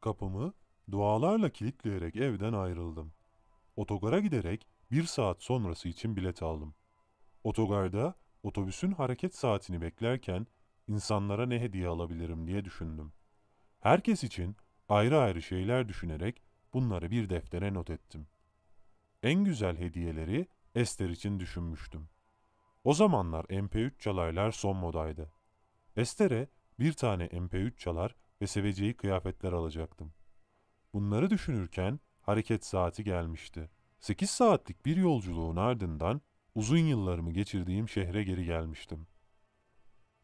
Kapımı dualarla kilitleyerek evden ayrıldım. Otogara giderek bir saat sonrası için bilet aldım. Otogarda otobüsün hareket saatini beklerken insanlara ne hediye alabilirim diye düşündüm. Herkes için ayrı ayrı şeyler düşünerek bunları bir deftere not ettim. En güzel hediyeleri Esther için düşünmüştüm. O zamanlar MP3 çalarlar son modaydı. Esther'e bir tane MP3 çalar ve seveceği kıyafetler alacaktım. Bunları düşünürken hareket saati gelmişti. Sekiz saatlik bir yolculuğun ardından uzun yıllarımı geçirdiğim şehre geri gelmiştim.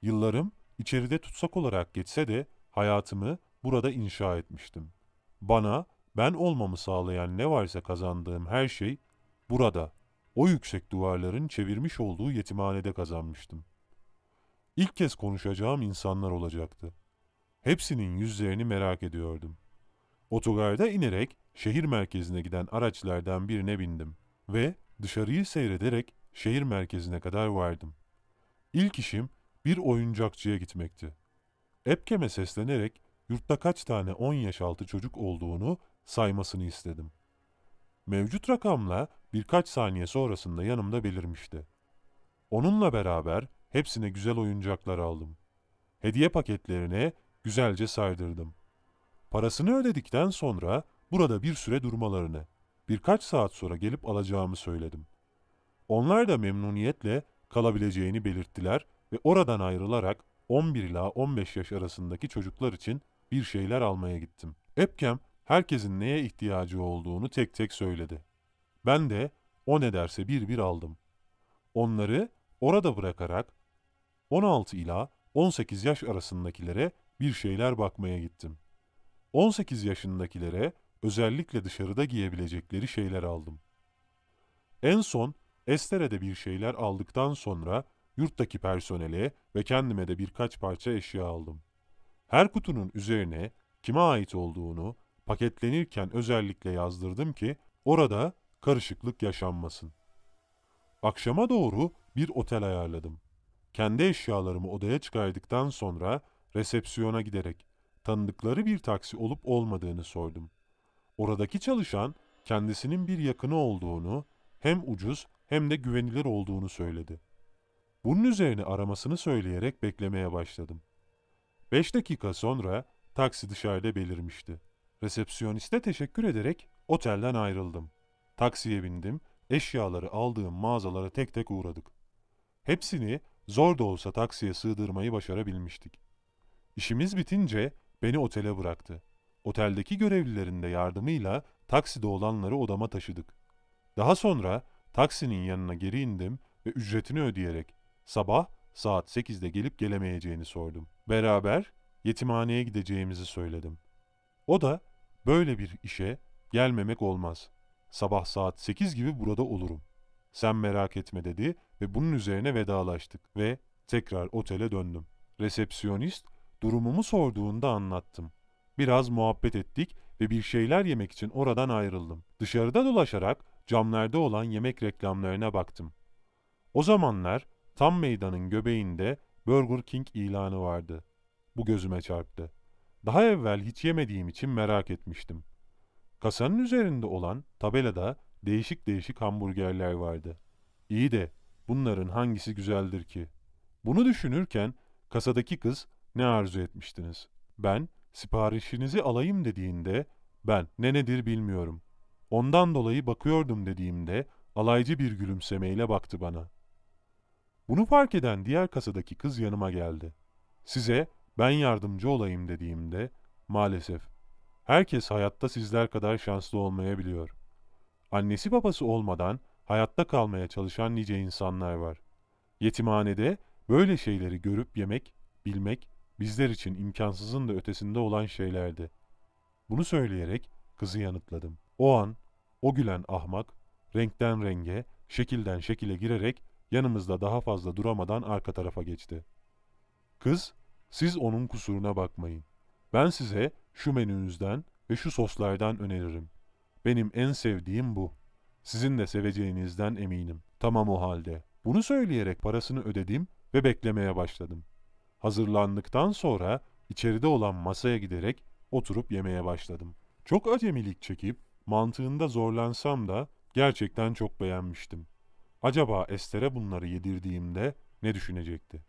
Yıllarım içeride tutsak olarak geçse de hayatımı burada inşa etmiştim. Bana ben olmamı sağlayan ne varsa kazandığım her şey burada, o yüksek duvarların çevirmiş olduğu yetimhanede kazanmıştım. İlk kez konuşacağım insanlar olacaktı. Hepsinin yüzlerini merak ediyordum. Otogarda inerek şehir merkezine giden araçlardan birine bindim ve dışarıyı seyrederek şehir merkezine kadar vardım. İlk işim bir oyuncakçıya gitmekti. Epkem'e seslenerek yurtta kaç tane 10 yaş altı çocuk olduğunu saymasını istedim. Mevcut rakamla birkaç saniye sonrasında yanımda belirmişti. Onunla beraber hepsine güzel oyuncaklar aldım. Hediye paketlerine Güzelce saydırdım. Parasını ödedikten sonra burada bir süre durmalarını, birkaç saat sonra gelip alacağımı söyledim. Onlar da memnuniyetle kalabileceğini belirttiler ve oradan ayrılarak 11 ila 15 yaş arasındaki çocuklar için bir şeyler almaya gittim. Epkem herkesin neye ihtiyacı olduğunu tek tek söyledi. Ben de o ne derse bir bir aldım. Onları orada bırakarak 16 ila 18 yaş arasındakilere bir şeyler bakmaya gittim. 18 yaşındakilere özellikle dışarıda giyebilecekleri şeyler aldım. En son Estere'de bir şeyler aldıktan sonra yurttaki personele ve kendime de birkaç parça eşya aldım. Her kutunun üzerine kime ait olduğunu paketlenirken özellikle yazdırdım ki orada karışıklık yaşanmasın. Akşama doğru bir otel ayarladım. Kendi eşyalarımı odaya çıkardıktan sonra Resepsiyona giderek tanıdıkları bir taksi olup olmadığını sordum. Oradaki çalışan kendisinin bir yakını olduğunu, hem ucuz hem de güvenilir olduğunu söyledi. Bunun üzerine aramasını söyleyerek beklemeye başladım. Beş dakika sonra taksi dışarıda belirmişti. Resepsiyoniste teşekkür ederek otelden ayrıldım. Taksiye bindim, eşyaları aldığım mağazalara tek tek uğradık. Hepsini zor da olsa taksiye sığdırmayı başarabilmiştik. İşimiz bitince beni otele bıraktı. Oteldeki görevlilerin de yardımıyla takside olanları odama taşıdık. Daha sonra taksinin yanına geri indim ve ücretini ödeyerek sabah saat 8'de gelip gelemeyeceğini sordum. Beraber yetimhaneye gideceğimizi söyledim. O da böyle bir işe gelmemek olmaz. Sabah saat 8 gibi burada olurum. Sen merak etme dedi ve bunun üzerine vedalaştık ve tekrar otele döndüm. Resepsiyonist Durumumu sorduğunda anlattım. Biraz muhabbet ettik ve bir şeyler yemek için oradan ayrıldım. Dışarıda dolaşarak camlarda olan yemek reklamlarına baktım. O zamanlar tam meydanın göbeğinde Burger King ilanı vardı. Bu gözüme çarptı. Daha evvel hiç yemediğim için merak etmiştim. Kasanın üzerinde olan tabelada değişik değişik hamburgerler vardı. İyi de bunların hangisi güzeldir ki? Bunu düşünürken kasadaki kız ne arzu etmiştiniz? Ben, siparişinizi alayım dediğinde, ben ne nedir bilmiyorum. Ondan dolayı bakıyordum dediğimde, alaycı bir gülümsemeyle baktı bana. Bunu fark eden diğer kasadaki kız yanıma geldi. Size ben yardımcı olayım dediğimde, maalesef, herkes hayatta sizler kadar şanslı olmayabiliyor. Annesi babası olmadan hayatta kalmaya çalışan nice insanlar var. Yetimhanede böyle şeyleri görüp yemek, bilmek bizler için imkansızın da ötesinde olan şeylerdi. Bunu söyleyerek kızı yanıtladım. O an o gülen ahmak renkten renge, şekilden şekile girerek yanımızda daha fazla duramadan arka tarafa geçti. Kız, siz onun kusuruna bakmayın. Ben size şu menünüzden ve şu soslardan öneririm. Benim en sevdiğim bu. Sizin de seveceğinizden eminim. Tamam o halde. Bunu söyleyerek parasını ödedim ve beklemeye başladım. Hazırlandıktan sonra içeride olan masaya giderek oturup yemeye başladım. Çok acemilik çekip mantığında zorlansam da gerçekten çok beğenmiştim. Acaba Ester'e bunları yedirdiğimde ne düşünecekti?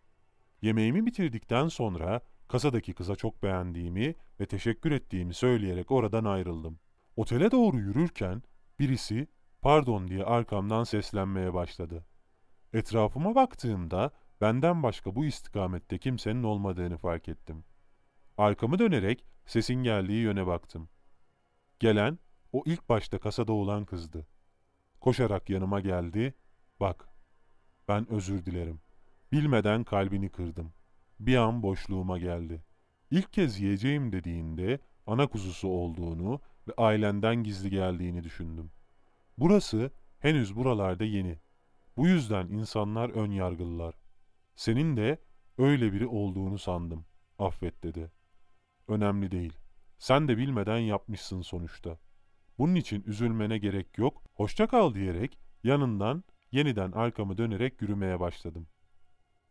Yemeğimi bitirdikten sonra kasadaki kıza çok beğendiğimi ve teşekkür ettiğimi söyleyerek oradan ayrıldım. Otele doğru yürürken birisi pardon diye arkamdan seslenmeye başladı. Etrafıma baktığımda benden başka bu istikamette kimsenin olmadığını fark ettim. Arkamı dönerek sesin geldiği yöne baktım. Gelen o ilk başta kasada olan kızdı. Koşarak yanıma geldi. Bak, ben özür dilerim. Bilmeden kalbini kırdım. Bir an boşluğuma geldi. İlk kez yiyeceğim dediğinde ana kuzusu olduğunu ve ailenden gizli geldiğini düşündüm. Burası henüz buralarda yeni. Bu yüzden insanlar ön yargılılar.'' Senin de öyle biri olduğunu sandım. Affet dedi. Önemli değil. Sen de bilmeden yapmışsın sonuçta. Bunun için üzülmene gerek yok. Hoşça kal diyerek yanından yeniden arkamı dönerek yürümeye başladım.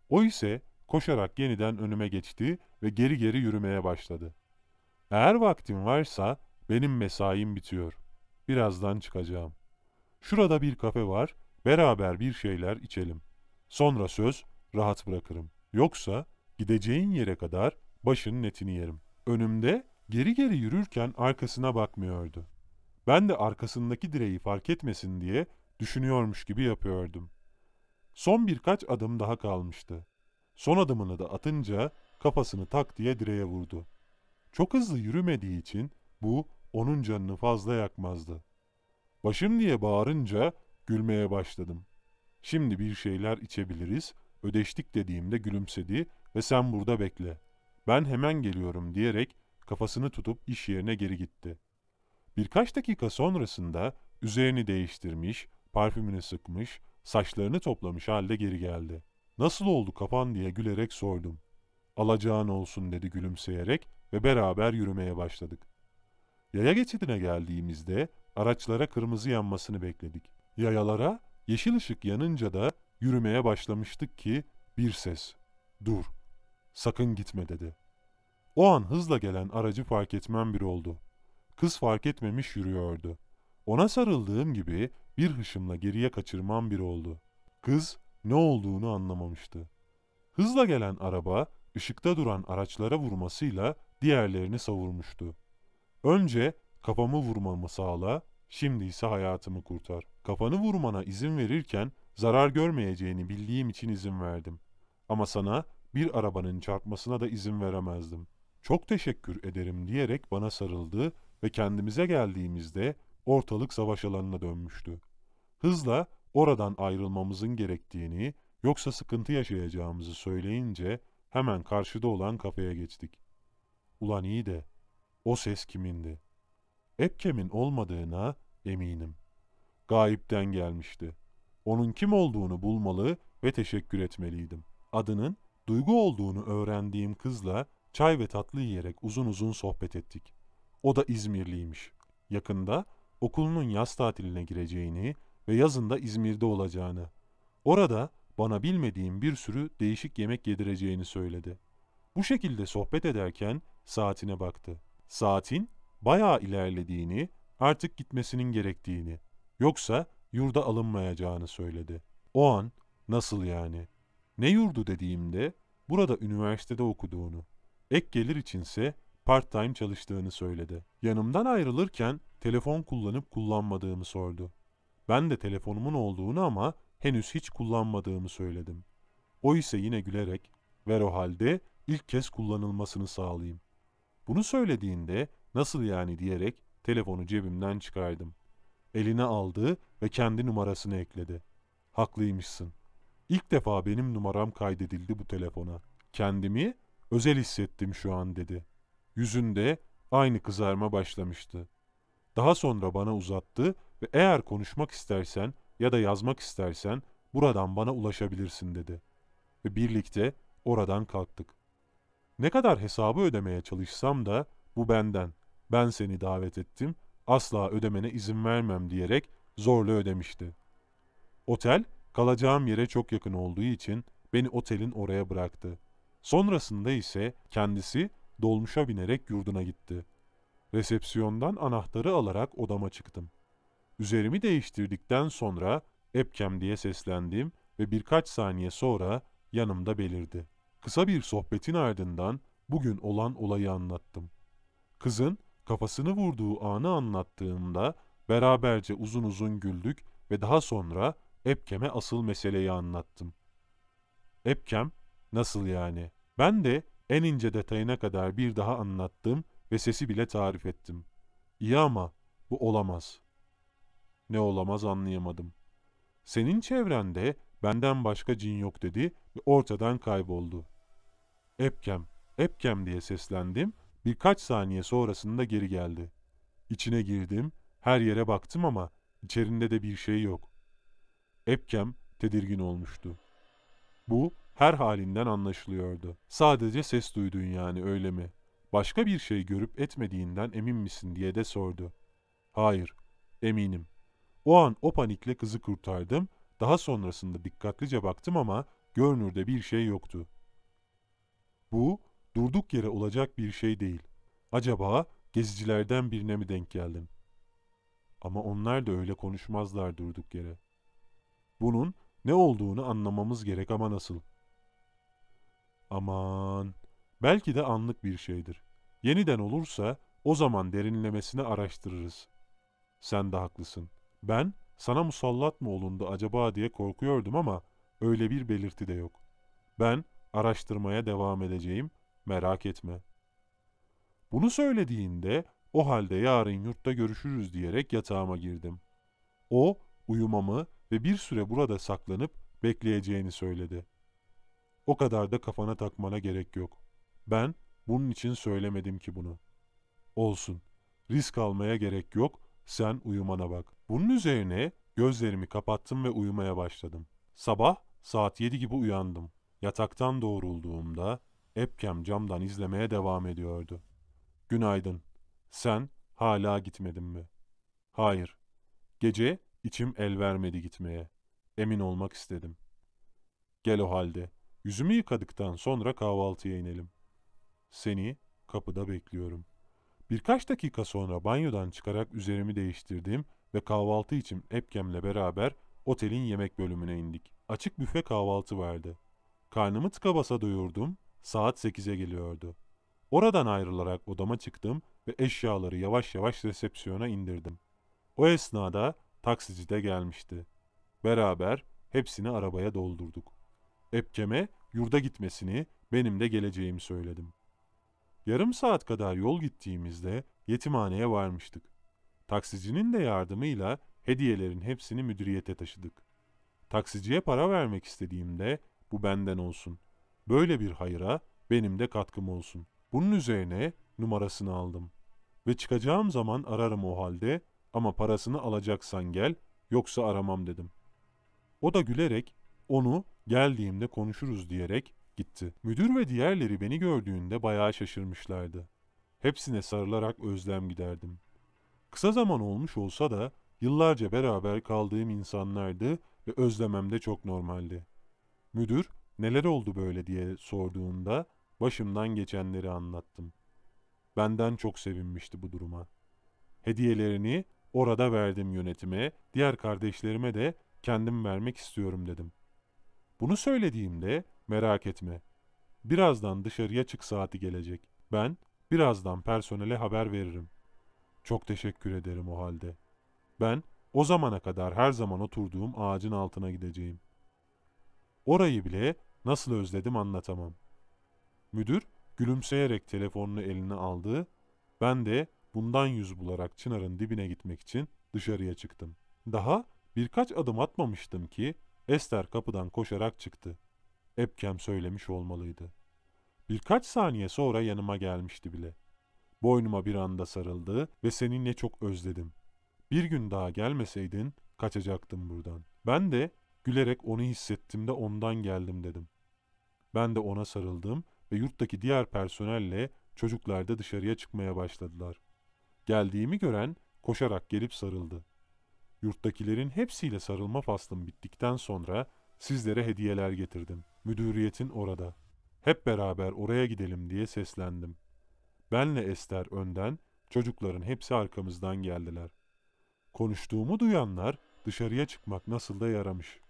O ise koşarak yeniden önüme geçti ve geri geri yürümeye başladı. Eğer vaktim varsa benim mesaim bitiyor. Birazdan çıkacağım. Şurada bir kafe var. Beraber bir şeyler içelim. Sonra söz rahat bırakırım. Yoksa gideceğin yere kadar başının etini yerim. Önümde geri geri yürürken arkasına bakmıyordu. Ben de arkasındaki direği fark etmesin diye düşünüyormuş gibi yapıyordum. Son birkaç adım daha kalmıştı. Son adımını da atınca kafasını tak diye direğe vurdu. Çok hızlı yürümediği için bu onun canını fazla yakmazdı. Başım diye bağırınca gülmeye başladım. Şimdi bir şeyler içebiliriz, ödeştik dediğimde gülümsedi ve sen burada bekle. Ben hemen geliyorum diyerek kafasını tutup iş yerine geri gitti. Birkaç dakika sonrasında üzerini değiştirmiş, parfümünü sıkmış, saçlarını toplamış halde geri geldi. Nasıl oldu kapan diye gülerek sordum. Alacağın olsun dedi gülümseyerek ve beraber yürümeye başladık. Yaya geçidine geldiğimizde araçlara kırmızı yanmasını bekledik. Yayalara yeşil ışık yanınca da Yürümeye başlamıştık ki bir ses ''Dur, sakın gitme'' dedi. O an hızla gelen aracı fark etmem bir oldu. Kız fark etmemiş yürüyordu. Ona sarıldığım gibi bir hışımla geriye kaçırmam bir oldu. Kız ne olduğunu anlamamıştı. Hızla gelen araba ışıkta duran araçlara vurmasıyla diğerlerini savurmuştu. Önce kafamı vurmamı sağla, şimdi ise hayatımı kurtar. Kafanı vurmana izin verirken Zarar görmeyeceğini bildiğim için izin verdim. Ama sana bir arabanın çarpmasına da izin veremezdim. Çok teşekkür ederim diyerek bana sarıldı ve kendimize geldiğimizde ortalık savaş alanına dönmüştü. Hızla oradan ayrılmamızın gerektiğini yoksa sıkıntı yaşayacağımızı söyleyince hemen karşıda olan kafeye geçtik. Ulan iyi de o ses kimindi? Epkem'in olmadığına eminim. Gayipten gelmişti.'' Onun kim olduğunu bulmalı ve teşekkür etmeliydim. Adının Duygu olduğunu öğrendiğim kızla çay ve tatlı yiyerek uzun uzun sohbet ettik. O da İzmirliymiş. Yakında okulunun yaz tatiline gireceğini ve yazında İzmir'de olacağını. Orada bana bilmediğim bir sürü değişik yemek yedireceğini söyledi. Bu şekilde sohbet ederken saatine baktı. Saatin bayağı ilerlediğini, artık gitmesinin gerektiğini, yoksa yurda alınmayacağını söyledi. O an nasıl yani? Ne yurdu dediğimde burada üniversitede okuduğunu, ek gelir içinse part-time çalıştığını söyledi. Yanımdan ayrılırken telefon kullanıp kullanmadığımı sordu. Ben de telefonumun olduğunu ama henüz hiç kullanmadığımı söyledim. O ise yine gülerek ver o halde ilk kez kullanılmasını sağlayayım. Bunu söylediğinde nasıl yani diyerek telefonu cebimden çıkardım eline aldı ve kendi numarasını ekledi. Haklıymışsın. İlk defa benim numaram kaydedildi bu telefona. Kendimi özel hissettim şu an dedi. Yüzünde aynı kızarma başlamıştı. Daha sonra bana uzattı ve eğer konuşmak istersen ya da yazmak istersen buradan bana ulaşabilirsin dedi. Ve birlikte oradan kalktık. Ne kadar hesabı ödemeye çalışsam da bu benden. Ben seni davet ettim asla ödemene izin vermem diyerek zorla ödemişti. Otel kalacağım yere çok yakın olduğu için beni otelin oraya bıraktı. Sonrasında ise kendisi dolmuşa binerek yurduna gitti. Resepsiyondan anahtarı alarak odama çıktım. Üzerimi değiştirdikten sonra Epkem diye seslendim ve birkaç saniye sonra yanımda belirdi. Kısa bir sohbetin ardından bugün olan olayı anlattım. Kızın Kafasını vurduğu anı anlattığımda beraberce uzun uzun güldük ve daha sonra Epkem'e asıl meseleyi anlattım. Epkem, nasıl yani? Ben de en ince detayına kadar bir daha anlattım ve sesi bile tarif ettim. İyi ama bu olamaz. Ne olamaz anlayamadım. Senin çevrende benden başka cin yok dedi ve ortadan kayboldu. Epkem, Epkem diye seslendim Birkaç saniye sonrasında geri geldi. İçine girdim, her yere baktım ama içerinde de bir şey yok. Epkem tedirgin olmuştu. Bu her halinden anlaşılıyordu. Sadece ses duydun yani öyle mi? Başka bir şey görüp etmediğinden emin misin diye de sordu. Hayır, eminim. O an o panikle kızı kurtardım. Daha sonrasında dikkatlice baktım ama görünürde bir şey yoktu. Bu durduk yere olacak bir şey değil. Acaba gezicilerden birine mi denk geldim? Ama onlar da öyle konuşmazlar durduk yere. Bunun ne olduğunu anlamamız gerek ama nasıl? Aman, belki de anlık bir şeydir. Yeniden olursa o zaman derinlemesine araştırırız. Sen de haklısın. Ben sana musallat mı olundu acaba diye korkuyordum ama öyle bir belirti de yok. Ben araştırmaya devam edeceğim Merak etme. Bunu söylediğinde o halde yarın yurtta görüşürüz diyerek yatağıma girdim. O uyumamı ve bir süre burada saklanıp bekleyeceğini söyledi. O kadar da kafana takmana gerek yok. Ben bunun için söylemedim ki bunu. Olsun. Risk almaya gerek yok. Sen uyumana bak. Bunun üzerine gözlerimi kapattım ve uyumaya başladım. Sabah saat 7 gibi uyandım. Yataktan doğrulduğumda Epkem camdan izlemeye devam ediyordu. Günaydın. Sen hala gitmedin mi? Hayır. Gece içim el vermedi gitmeye. Emin olmak istedim. Gel o halde. Yüzümü yıkadıktan sonra kahvaltıya inelim. Seni kapıda bekliyorum. Birkaç dakika sonra banyodan çıkarak üzerimi değiştirdim ve kahvaltı için Epkem'le beraber otelin yemek bölümüne indik. Açık büfe kahvaltı vardı. Karnımı tıka basa doyurdum Saat 8'e geliyordu. Oradan ayrılarak odama çıktım ve eşyaları yavaş yavaş resepsiyona indirdim. O esnada taksici de gelmişti. Beraber hepsini arabaya doldurduk. Epkeme yurda gitmesini, benim de geleceğimi söyledim. Yarım saat kadar yol gittiğimizde yetimhaneye varmıştık. Taksicinin de yardımıyla hediyelerin hepsini müdüriyete taşıdık. Taksiciye para vermek istediğimde bu benden olsun. Böyle bir hayır'a benim de katkım olsun. Bunun üzerine numarasını aldım. Ve çıkacağım zaman ararım o halde ama parasını alacaksan gel yoksa aramam dedim. O da gülerek onu geldiğimde konuşuruz diyerek gitti. Müdür ve diğerleri beni gördüğünde bayağı şaşırmışlardı. Hepsine sarılarak özlem giderdim. Kısa zaman olmuş olsa da yıllarca beraber kaldığım insanlardı ve özlemem de çok normaldi. Müdür Neler oldu böyle diye sorduğunda başımdan geçenleri anlattım. Benden çok sevinmişti bu duruma. Hediyelerini orada verdim yönetime, diğer kardeşlerime de kendim vermek istiyorum dedim. Bunu söylediğimde merak etme. Birazdan dışarıya çık saati gelecek. Ben birazdan personele haber veririm. Çok teşekkür ederim o halde. Ben o zamana kadar her zaman oturduğum ağacın altına gideceğim. Orayı bile Nasıl özledim anlatamam. Müdür gülümseyerek telefonunu eline aldı. Ben de bundan yüz bularak Çınar'ın dibine gitmek için dışarıya çıktım. Daha birkaç adım atmamıştım ki Ester kapıdan koşarak çıktı. Epkem söylemiş olmalıydı. Birkaç saniye sonra yanıma gelmişti bile. Boynuma bir anda sarıldı ve seninle çok özledim. Bir gün daha gelmeseydin kaçacaktım buradan. Ben de gülerek onu hissettim de ondan geldim dedim. Ben de ona sarıldım ve yurttaki diğer personelle çocuklar da dışarıya çıkmaya başladılar. Geldiğimi gören koşarak gelip sarıldı. Yurttakilerin hepsiyle sarılma faslım bittikten sonra sizlere hediyeler getirdim. Müdüriyetin orada. Hep beraber oraya gidelim diye seslendim. Benle Ester önden, çocukların hepsi arkamızdan geldiler. Konuştuğumu duyanlar dışarıya çıkmak nasıl da yaramış.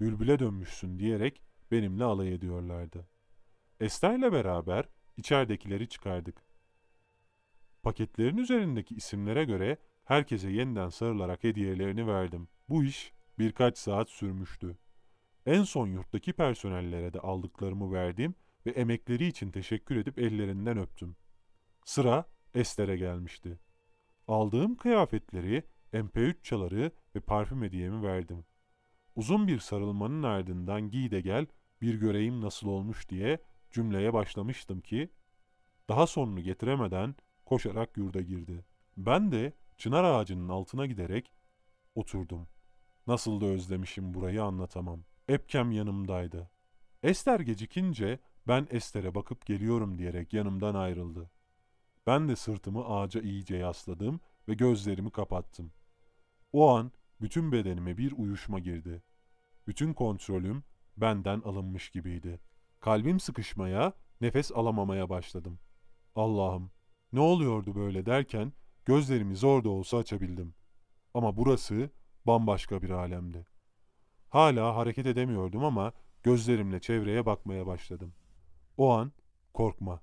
Bülbüle dönmüşsün diyerek benimle alay ediyorlardı. Ester'le beraber içeridekileri çıkardık. Paketlerin üzerindeki isimlere göre herkese yeniden sarılarak hediyelerini verdim. Bu iş birkaç saat sürmüştü. En son yurttaki personellere de aldıklarımı verdim ve emekleri için teşekkür edip ellerinden öptüm. Sıra Esther'e gelmişti. Aldığım kıyafetleri, MP3 çaları ve parfüm hediyemi verdim. Uzun bir sarılmanın ardından giy de gel bir göreyim nasıl olmuş diye cümleye başlamıştım ki daha sonunu getiremeden koşarak yurda girdi. Ben de çınar ağacının altına giderek oturdum. Nasıl da özlemişim burayı anlatamam. Epkem yanımdaydı. Ester gecikince ben Ester'e bakıp geliyorum diyerek yanımdan ayrıldı. Ben de sırtımı ağaca iyice yasladım ve gözlerimi kapattım. O an bütün bedenime bir uyuşma girdi. Bütün kontrolüm benden alınmış gibiydi. Kalbim sıkışmaya, nefes alamamaya başladım. Allah'ım, ne oluyordu böyle derken gözlerimi zor da olsa açabildim. Ama burası bambaşka bir alemdi. Hala hareket edemiyordum ama gözlerimle çevreye bakmaya başladım. O an korkma.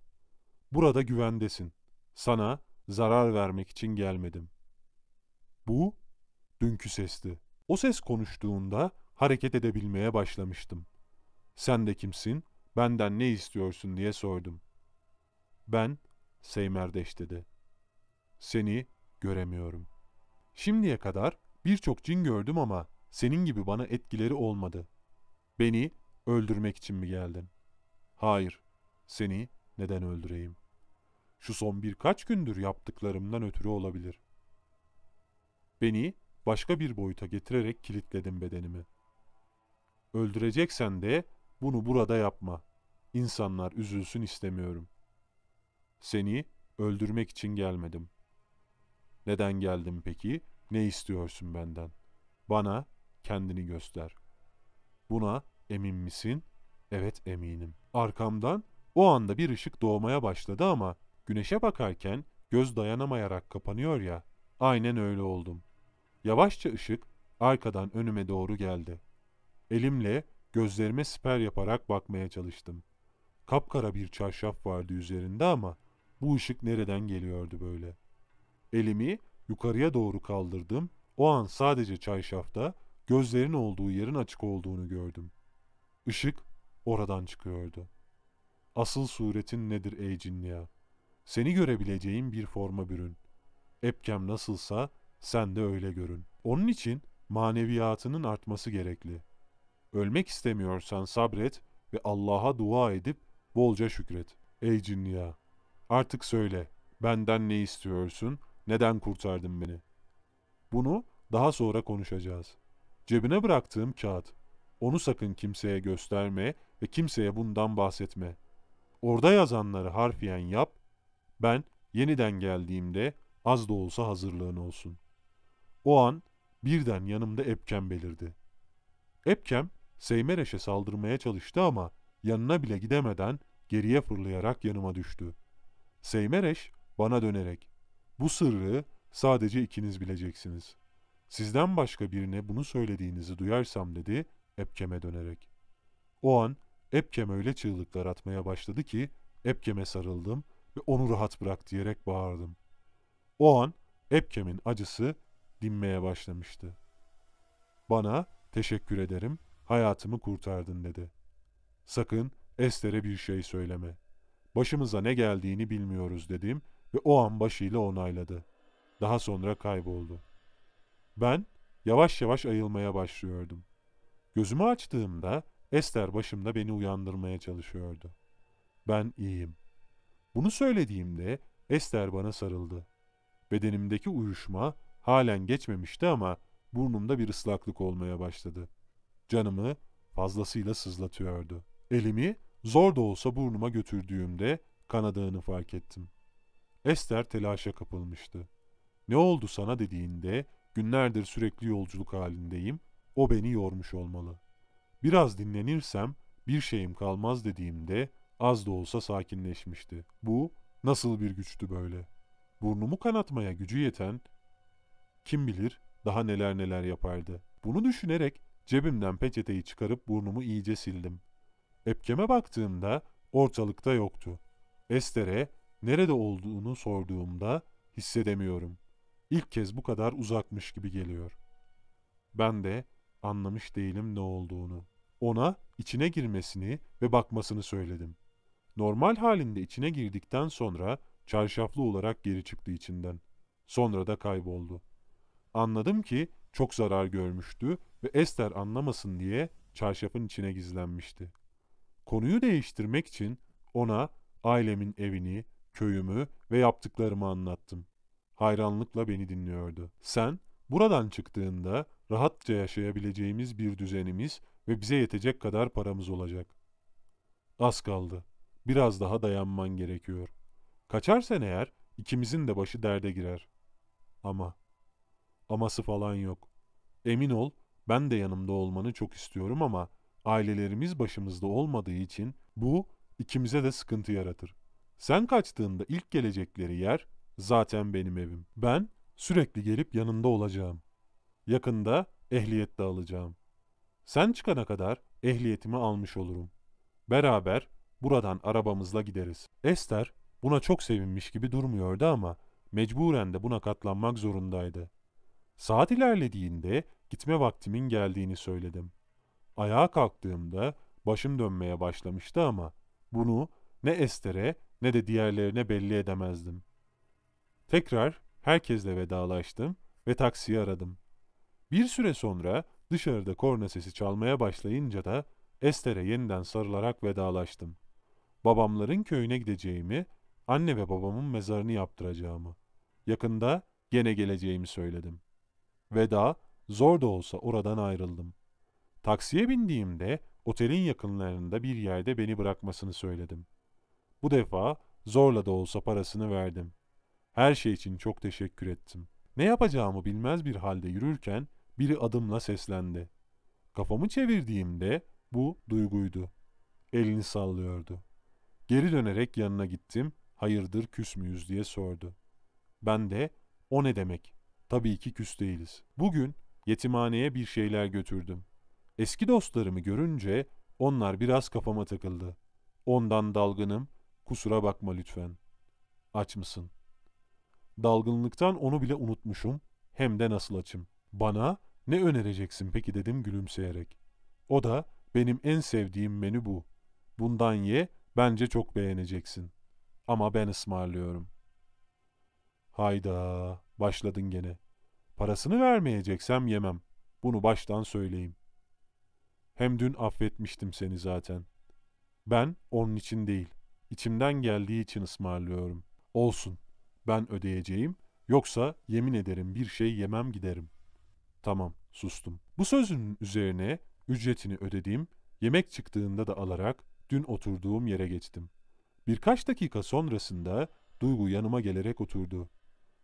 Burada güvendesin. Sana zarar vermek için gelmedim. Bu dünkü sesti. O ses konuştuğunda hareket edebilmeye başlamıştım. Sen de kimsin, benden ne istiyorsun diye sordum. Ben, Seymerdeş dedi. Seni göremiyorum. Şimdiye kadar birçok cin gördüm ama senin gibi bana etkileri olmadı. Beni öldürmek için mi geldin? Hayır, seni neden öldüreyim? Şu son birkaç gündür yaptıklarımdan ötürü olabilir. Beni başka bir boyuta getirerek kilitledim bedenimi.'' Öldüreceksen de bunu burada yapma. İnsanlar üzülsün istemiyorum. Seni öldürmek için gelmedim. Neden geldim peki? Ne istiyorsun benden? Bana kendini göster. Buna emin misin? Evet eminim. Arkamdan o anda bir ışık doğmaya başladı ama güneşe bakarken göz dayanamayarak kapanıyor ya. Aynen öyle oldum. Yavaşça ışık arkadan önüme doğru geldi. Elimle gözlerime siper yaparak bakmaya çalıştım. Kapkara bir çarşaf vardı üzerinde ama bu ışık nereden geliyordu böyle? Elimi yukarıya doğru kaldırdım. O an sadece çarşafta gözlerin olduğu yerin açık olduğunu gördüm. Işık oradan çıkıyordu. Asıl suretin nedir ey cinliya? Seni görebileceğim bir forma bürün. Epkem nasılsa sen de öyle görün. Onun için maneviyatının artması gerekli. Ölmek istemiyorsan sabret ve Allah'a dua edip bolca şükret. Ey cinniya! Artık söyle, benden ne istiyorsun, neden kurtardın beni? Bunu daha sonra konuşacağız. Cebine bıraktığım kağıt. Onu sakın kimseye gösterme ve kimseye bundan bahsetme. Orada yazanları harfiyen yap, ben yeniden geldiğimde az da olsa hazırlığın olsun. O an birden yanımda Epkem belirdi. Epkem Seymereş'e saldırmaya çalıştı ama yanına bile gidemeden geriye fırlayarak yanıma düştü. Seymereş bana dönerek bu sırrı sadece ikiniz bileceksiniz. Sizden başka birine bunu söylediğinizi duyarsam dedi Epkem'e dönerek. O an Epkem öyle çığlıklar atmaya başladı ki Epkem'e sarıldım ve onu rahat bırak diyerek bağırdım. O an Epkem'in acısı dinmeye başlamıştı. Bana teşekkür ederim hayatımı kurtardın dedi. Sakın Ester'e bir şey söyleme. Başımıza ne geldiğini bilmiyoruz dedim ve o an başıyla onayladı. Daha sonra kayboldu. Ben yavaş yavaş ayılmaya başlıyordum. Gözümü açtığımda Ester başımda beni uyandırmaya çalışıyordu. Ben iyiyim. Bunu söylediğimde Ester bana sarıldı. Bedenimdeki uyuşma halen geçmemişti ama burnumda bir ıslaklık olmaya başladı. Canımı fazlasıyla sızlatıyordu. Elimi zor da olsa burnuma götürdüğümde kanadığını fark ettim. Esther telaşa kapılmıştı. Ne oldu sana dediğinde günlerdir sürekli yolculuk halindeyim, o beni yormuş olmalı. Biraz dinlenirsem bir şeyim kalmaz dediğimde az da olsa sakinleşmişti. Bu nasıl bir güçtü böyle? Burnumu kanatmaya gücü yeten kim bilir daha neler neler yapardı. Bunu düşünerek Cebimden peçeteyi çıkarıp burnumu iyice sildim. Epkeme baktığımda ortalıkta yoktu. Ester'e nerede olduğunu sorduğumda hissedemiyorum. İlk kez bu kadar uzakmış gibi geliyor. Ben de anlamış değilim ne olduğunu. Ona içine girmesini ve bakmasını söyledim. Normal halinde içine girdikten sonra çarşaflı olarak geri çıktı içinden. Sonra da kayboldu. Anladım ki çok zarar görmüştü ve Esther anlamasın diye çarşafın içine gizlenmişti. Konuyu değiştirmek için ona ailemin evini, köyümü ve yaptıklarımı anlattım. Hayranlıkla beni dinliyordu. Sen buradan çıktığında rahatça yaşayabileceğimiz bir düzenimiz ve bize yetecek kadar paramız olacak. Az kaldı. Biraz daha dayanman gerekiyor. Kaçarsan eğer ikimizin de başı derde girer. Ama aması falan yok. Emin ol ben de yanımda olmanı çok istiyorum ama ailelerimiz başımızda olmadığı için bu ikimize de sıkıntı yaratır. Sen kaçtığında ilk gelecekleri yer zaten benim evim. Ben sürekli gelip yanında olacağım. Yakında ehliyet de alacağım. Sen çıkana kadar ehliyetimi almış olurum. Beraber buradan arabamızla gideriz. Esther buna çok sevinmiş gibi durmuyordu ama mecburen de buna katlanmak zorundaydı. Saat ilerlediğinde Gitme vaktimin geldiğini söyledim. Ayağa kalktığımda başım dönmeye başlamıştı ama bunu ne Ester'e ne de diğerlerine belli edemezdim. Tekrar herkesle vedalaştım ve taksiyi aradım. Bir süre sonra dışarıda korna sesi çalmaya başlayınca da Ester'e yeniden sarılarak vedalaştım. Babamların köyüne gideceğimi, anne ve babamın mezarını yaptıracağımı, yakında gene geleceğimi söyledim. Veda Zor da olsa oradan ayrıldım. Taksiye bindiğimde otelin yakınlarında bir yerde beni bırakmasını söyledim. Bu defa zorla da olsa parasını verdim. Her şey için çok teşekkür ettim. Ne yapacağımı bilmez bir halde yürürken biri adımla seslendi. Kafamı çevirdiğimde bu duyguydu. Elini sallıyordu. Geri dönerek yanına gittim. Hayırdır küs müyüz diye sordu. Ben de o ne demek? Tabii ki küs değiliz. Bugün Yetimhaneye bir şeyler götürdüm. Eski dostlarımı görünce onlar biraz kafama takıldı. Ondan dalgınım, kusura bakma lütfen. Aç mısın? Dalgınlıktan onu bile unutmuşum, hem de nasıl açım. Bana ne önereceksin peki dedim gülümseyerek. O da benim en sevdiğim menü bu. Bundan ye, bence çok beğeneceksin. Ama ben ısmarlıyorum. Hayda, başladın gene.'' Parasını vermeyeceksem yemem. Bunu baştan söyleyeyim. Hem dün affetmiştim seni zaten. Ben onun için değil, içimden geldiği için ısmarlıyorum. Olsun, ben ödeyeceğim, yoksa yemin ederim bir şey yemem giderim. Tamam, sustum. Bu sözün üzerine ücretini ödediğim, yemek çıktığında da alarak dün oturduğum yere geçtim. Birkaç dakika sonrasında Duygu yanıma gelerek oturdu.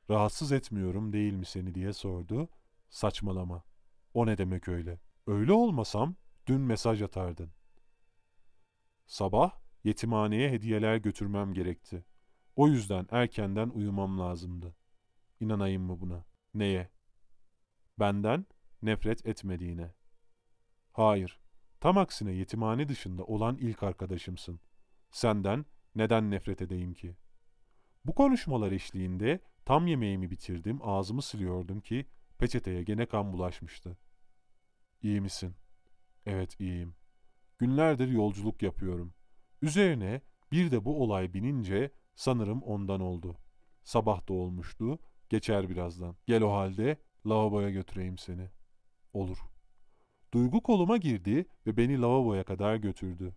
Rahatsız etmiyorum değil mi seni diye sordu. Saçmalama. O ne demek öyle? Öyle olmasam dün mesaj atardın. Sabah yetimhaneye hediyeler götürmem gerekti. O yüzden erkenden uyumam lazımdı. İnanayım mı buna? Neye? Benden nefret etmediğine. Hayır. Tam aksine yetimhane dışında olan ilk arkadaşımsın. Senden neden nefret edeyim ki? Bu konuşmalar eşliğinde Tam yemeğimi bitirdim, ağzımı siliyordum ki peçeteye gene kan bulaşmıştı. İyi misin? Evet iyiyim. Günlerdir yolculuk yapıyorum. Üzerine bir de bu olay binince sanırım ondan oldu. Sabah da olmuştu, geçer birazdan. Gel o halde lavaboya götüreyim seni. Olur. Duygu koluma girdi ve beni lavaboya kadar götürdü.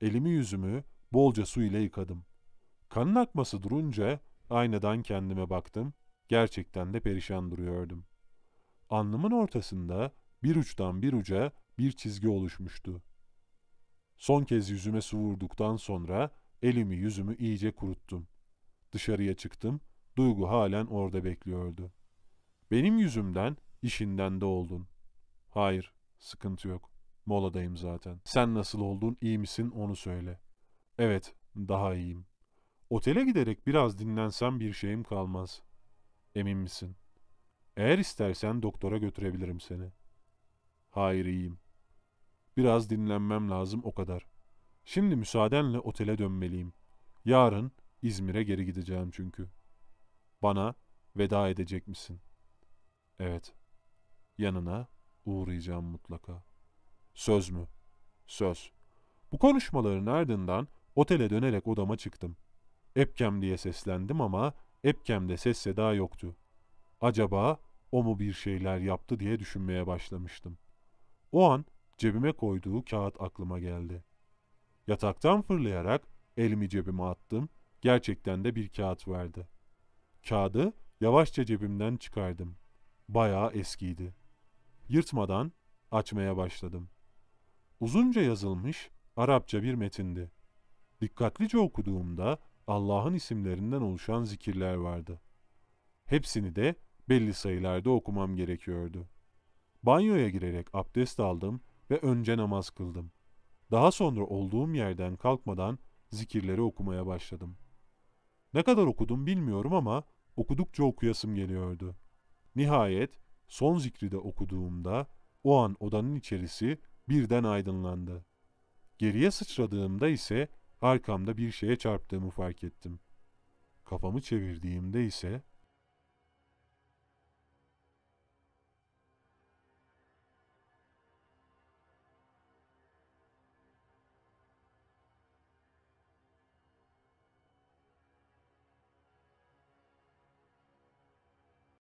Elimi yüzümü bolca su ile yıkadım. Kanın akması durunca Aynadan kendime baktım. Gerçekten de perişan duruyordum. Alnımın ortasında bir uçtan bir uca bir çizgi oluşmuştu. Son kez yüzüme su vurduktan sonra elimi yüzümü iyice kuruttum. Dışarıya çıktım. Duygu halen orada bekliyordu. Benim yüzümden, işinden de oldun. Hayır, sıkıntı yok. Moladayım zaten. Sen nasıl oldun, iyi misin onu söyle. Evet, daha iyiyim. Otele giderek biraz dinlensem bir şeyim kalmaz. Emin misin? Eğer istersen doktora götürebilirim seni. Hayır iyiyim. Biraz dinlenmem lazım o kadar. Şimdi müsaadenle otele dönmeliyim. Yarın İzmir'e geri gideceğim çünkü. Bana veda edecek misin? Evet. Yanına uğrayacağım mutlaka. Söz mü? Söz. Bu konuşmaların ardından otele dönerek odama çıktım.'' Epkem diye seslendim ama Epkem'de ses seda yoktu. Acaba o mu bir şeyler yaptı diye düşünmeye başlamıştım. O an cebime koyduğu kağıt aklıma geldi. Yataktan fırlayarak elimi cebime attım. Gerçekten de bir kağıt vardı. Kağıdı yavaşça cebimden çıkardım. Bayağı eskiydi. Yırtmadan açmaya başladım. Uzunca yazılmış Arapça bir metindi. Dikkatlice okuduğumda Allah'ın isimlerinden oluşan zikirler vardı. Hepsini de belli sayılarda okumam gerekiyordu. Banyoya girerek abdest aldım ve önce namaz kıldım. Daha sonra olduğum yerden kalkmadan zikirleri okumaya başladım. Ne kadar okudum bilmiyorum ama okudukça okuyasım geliyordu. Nihayet son zikri de okuduğumda o an odanın içerisi birden aydınlandı. Geriye sıçradığımda ise Arkamda bir şeye çarptığımı fark ettim. Kafamı çevirdiğimde ise